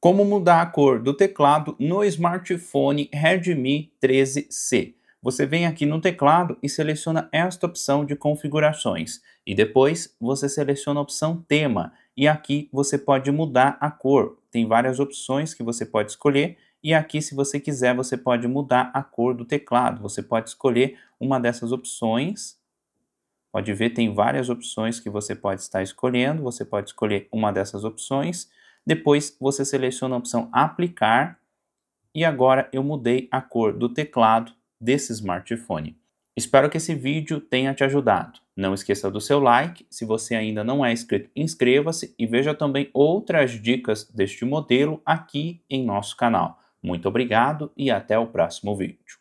Como mudar a cor do teclado no smartphone Redmi 13C. Você vem aqui no teclado e seleciona esta opção de configurações e depois você seleciona a opção tema e aqui você pode mudar a cor. Tem várias opções que você pode escolher e aqui se você quiser você pode mudar a cor do teclado. Você pode escolher uma dessas opções. Pode ver, tem várias opções que você pode estar escolhendo. Você pode escolher uma dessas opções depois você seleciona a opção aplicar e agora eu mudei a cor do teclado desse smartphone. Espero que esse vídeo tenha te ajudado. Não esqueça do seu like, se você ainda não é inscrito, inscreva-se e veja também outras dicas deste modelo aqui em nosso canal. Muito obrigado e até o próximo vídeo.